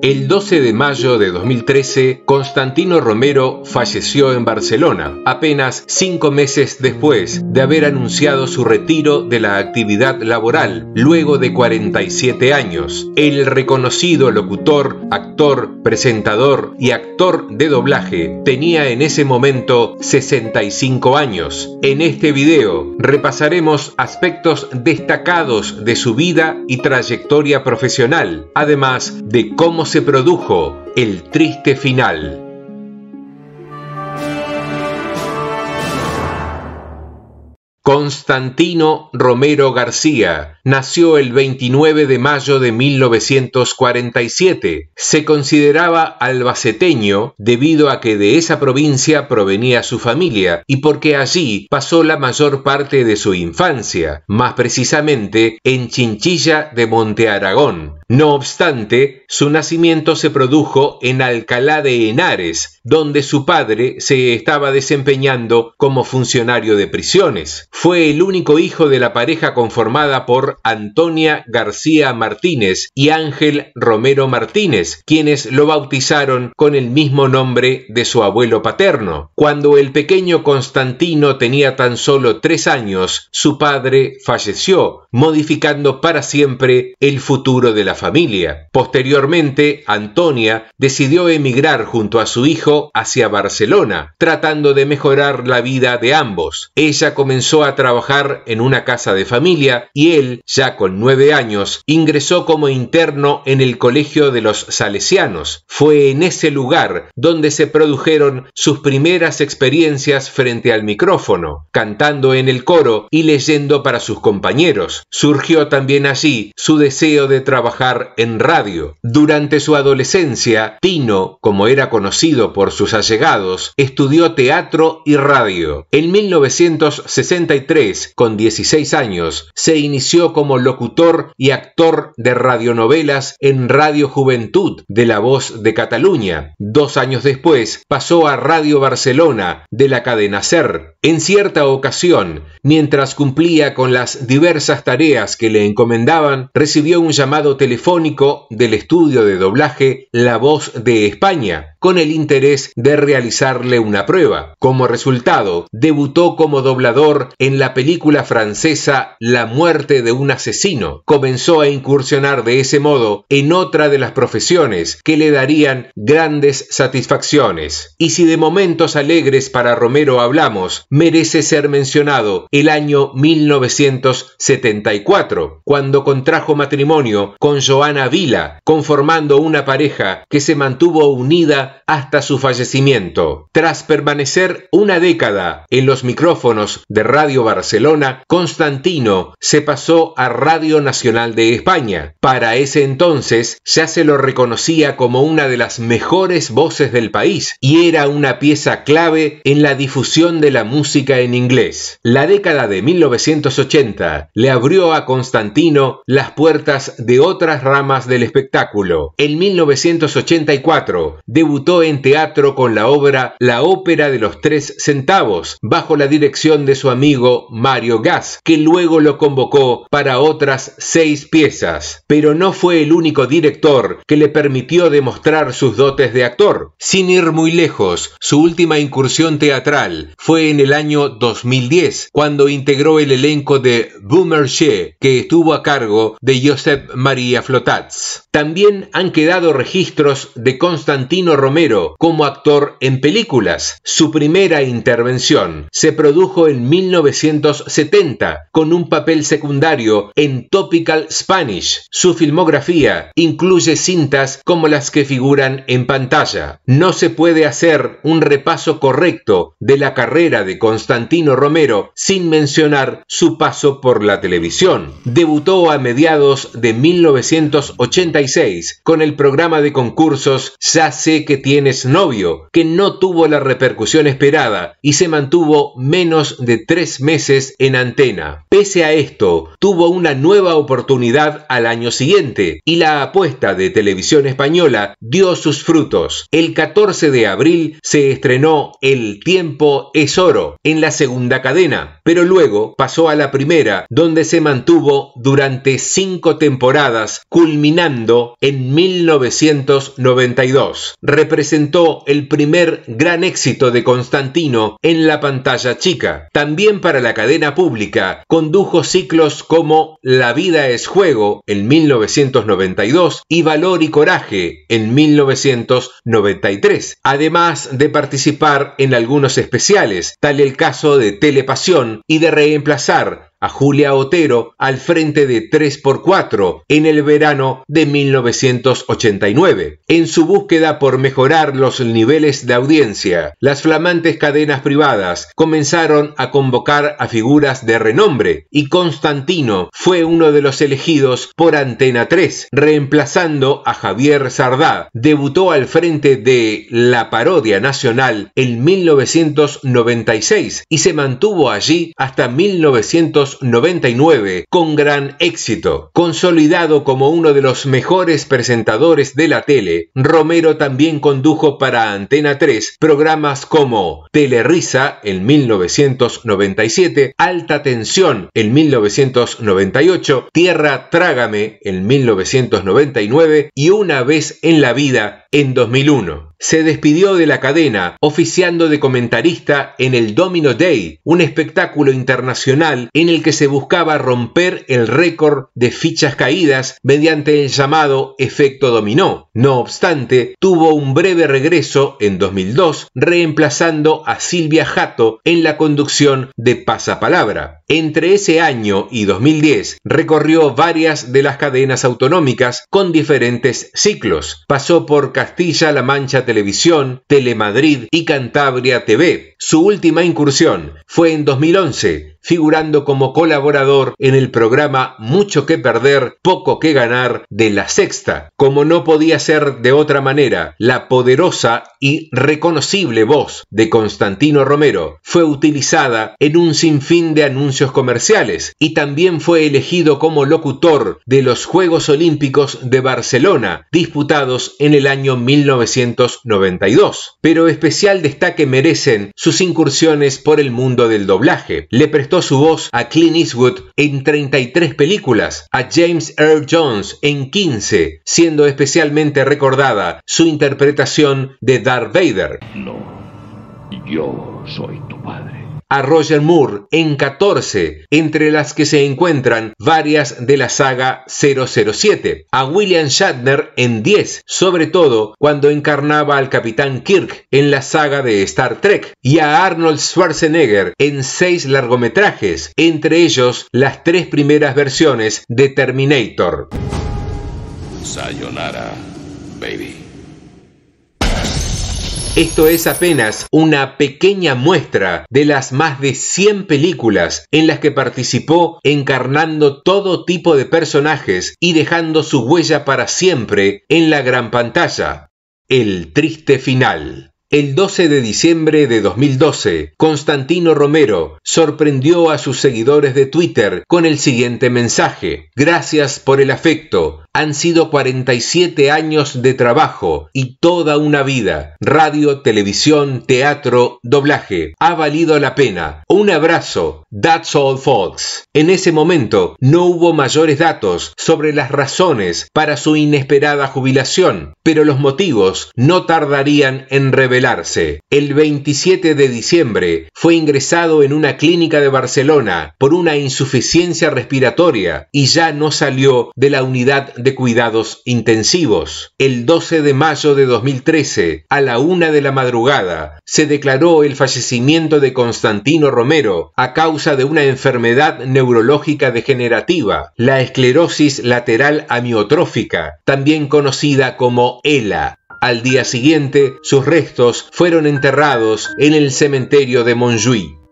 El 12 de mayo de 2013, Constantino Romero falleció en Barcelona, apenas cinco meses después de haber anunciado su retiro de la actividad laboral, luego de 47 años. El reconocido locutor, actor, presentador y actor de doblaje tenía en ese momento 65 años. En este video repasaremos aspectos destacados de su vida y trayectoria profesional, además de cómo se produjo el triste final. Constantino Romero García nació el 29 de mayo de 1947. Se consideraba albaceteño debido a que de esa provincia provenía su familia y porque allí pasó la mayor parte de su infancia, más precisamente en Chinchilla de Monte Aragón, no obstante, su nacimiento se produjo en Alcalá de Henares, donde su padre se estaba desempeñando como funcionario de prisiones. Fue el único hijo de la pareja conformada por Antonia García Martínez y Ángel Romero Martínez, quienes lo bautizaron con el mismo nombre de su abuelo paterno. Cuando el pequeño Constantino tenía tan solo tres años, su padre falleció, modificando para siempre el futuro de la familia. Posteriormente, Antonia decidió emigrar junto a su hijo hacia Barcelona, tratando de mejorar la vida de ambos. Ella comenzó a trabajar en una casa de familia y él, ya con nueve años, ingresó como interno en el Colegio de los Salesianos. Fue en ese lugar donde se produjeron sus primeras experiencias frente al micrófono, cantando en el coro y leyendo para sus compañeros. Surgió también allí su deseo de trabajar en radio. Durante su adolescencia, Tino, como era conocido por sus allegados, estudió teatro y radio. En 1963, con 16 años, se inició como locutor y actor de radionovelas en Radio Juventud de La Voz de Cataluña. Dos años después, pasó a Radio Barcelona de la cadena SER. En cierta ocasión, mientras cumplía con las diversas tareas que le encomendaban, recibió un llamado telefónico del estudio de doblaje La Voz de España, con el interés de realizarle una prueba. Como resultado, debutó como doblador en la película francesa La muerte de un asesino. Comenzó a incursionar de ese modo en otra de las profesiones que le darían grandes satisfacciones. Y si de momentos alegres para Romero hablamos, merece ser mencionado el año 1974, cuando contrajo matrimonio con Joana Vila, conformando una pareja que se mantuvo unida hasta su fallecimiento. Tras permanecer una década en los micrófonos de Radio Barcelona, Constantino se pasó a Radio Nacional de España. Para ese entonces ya se lo reconocía como una de las mejores voces del país y era una pieza clave en la difusión de la música en inglés. La década de 1980 le abrió a Constantino las puertas de otra ramas del espectáculo. En 1984 debutó en teatro con la obra La Ópera de los Tres Centavos, bajo la dirección de su amigo Mario Gas, que luego lo convocó para otras seis piezas. Pero no fue el único director que le permitió demostrar sus dotes de actor. Sin ir muy lejos, su última incursión teatral fue en el año 2010, cuando integró el elenco de Boomer que estuvo a cargo de Josep María flotats. También han quedado registros de Constantino Romero como actor en películas. Su primera intervención se produjo en 1970 con un papel secundario en Topical Spanish. Su filmografía incluye cintas como las que figuran en pantalla. No se puede hacer un repaso correcto de la carrera de Constantino Romero sin mencionar su paso por la televisión. Debutó a mediados de 1970 1986 con el programa de concursos Ya sé que tienes novio, que no tuvo la repercusión esperada y se mantuvo menos de tres meses en antena. Pese a esto, tuvo una nueva oportunidad al año siguiente y la apuesta de televisión española dio sus frutos. El 14 de abril se estrenó El tiempo es oro en la segunda cadena, pero luego pasó a la primera, donde se mantuvo durante cinco temporadas culminando en 1992. Representó el primer gran éxito de Constantino en la pantalla chica. También para la cadena pública, condujo ciclos como La vida es juego en 1992 y Valor y Coraje en 1993, además de participar en algunos especiales, tal el caso de Telepasión y de reemplazar a Julia Otero al frente de 3x4 en el verano de 1989. En su búsqueda por mejorar los niveles de audiencia, las flamantes cadenas privadas comenzaron a convocar a figuras de renombre y Constantino fue uno de los elegidos por Antena 3, reemplazando a Javier Sardá. Debutó al frente de La Parodia Nacional en 1996 y se mantuvo allí hasta 1990. 99 con gran éxito. Consolidado como uno de los mejores presentadores de la tele, Romero también condujo para Antena 3 programas como Telerisa en 1997, Alta Tensión en 1998, Tierra Trágame en 1999 y Una vez en la vida en 2001. Se despidió de la cadena oficiando de comentarista en el Domino Day, un espectáculo internacional en el que se buscaba romper el récord de fichas caídas mediante el llamado efecto dominó. No obstante, tuvo un breve regreso en 2002, reemplazando a Silvia Jato en la conducción de Pasapalabra. Entre ese año y 2010, recorrió varias de las cadenas autonómicas con diferentes ciclos. Pasó por Castilla-La Mancha Televisión, Telemadrid y Cantabria TV. Su última incursión fue en 2011, figurando como colaborador en el programa Mucho que perder, poco que ganar de La Sexta, como no podía ser de otra manera, la poderosa y reconocible voz de Constantino Romero fue utilizada en un sinfín de anuncios comerciales y también fue elegido como locutor de los Juegos Olímpicos de Barcelona, disputados en el año 1992. Pero especial destaque merecen sus incursiones por el mundo del doblaje. Le prestó su voz a Clint Eastwood en 33 películas, a James Earl Jones en 15, siendo especialmente recordada su interpretación de Darth Vader. No, yo soy tu padre a Roger Moore en 14, entre las que se encuentran varias de la saga 007, a William Shatner en 10, sobre todo cuando encarnaba al capitán Kirk en la saga de Star Trek, y a Arnold Schwarzenegger en 6 largometrajes, entre ellos las tres primeras versiones de Terminator. Sayonara, baby. Esto es apenas una pequeña muestra de las más de 100 películas en las que participó encarnando todo tipo de personajes y dejando su huella para siempre en la gran pantalla. El triste final. El 12 de diciembre de 2012, Constantino Romero sorprendió a sus seguidores de Twitter con el siguiente mensaje. Gracias por el afecto. Han sido 47 años de trabajo y toda una vida. Radio, televisión, teatro, doblaje. Ha valido la pena. Un abrazo. That's all folks. En ese momento no hubo mayores datos sobre las razones para su inesperada jubilación, pero los motivos no tardarían en revelarse. El 27 de diciembre fue ingresado en una clínica de Barcelona por una insuficiencia respiratoria y ya no salió de la unidad de cuidados intensivos. El 12 de mayo de 2013, a la una de la madrugada, se declaró el fallecimiento de Constantino Romero a causa de una enfermedad neurológica degenerativa, la esclerosis lateral amiotrófica, también conocida como ELA. Al día siguiente, sus restos fueron enterrados en el cementerio de Montjuïc.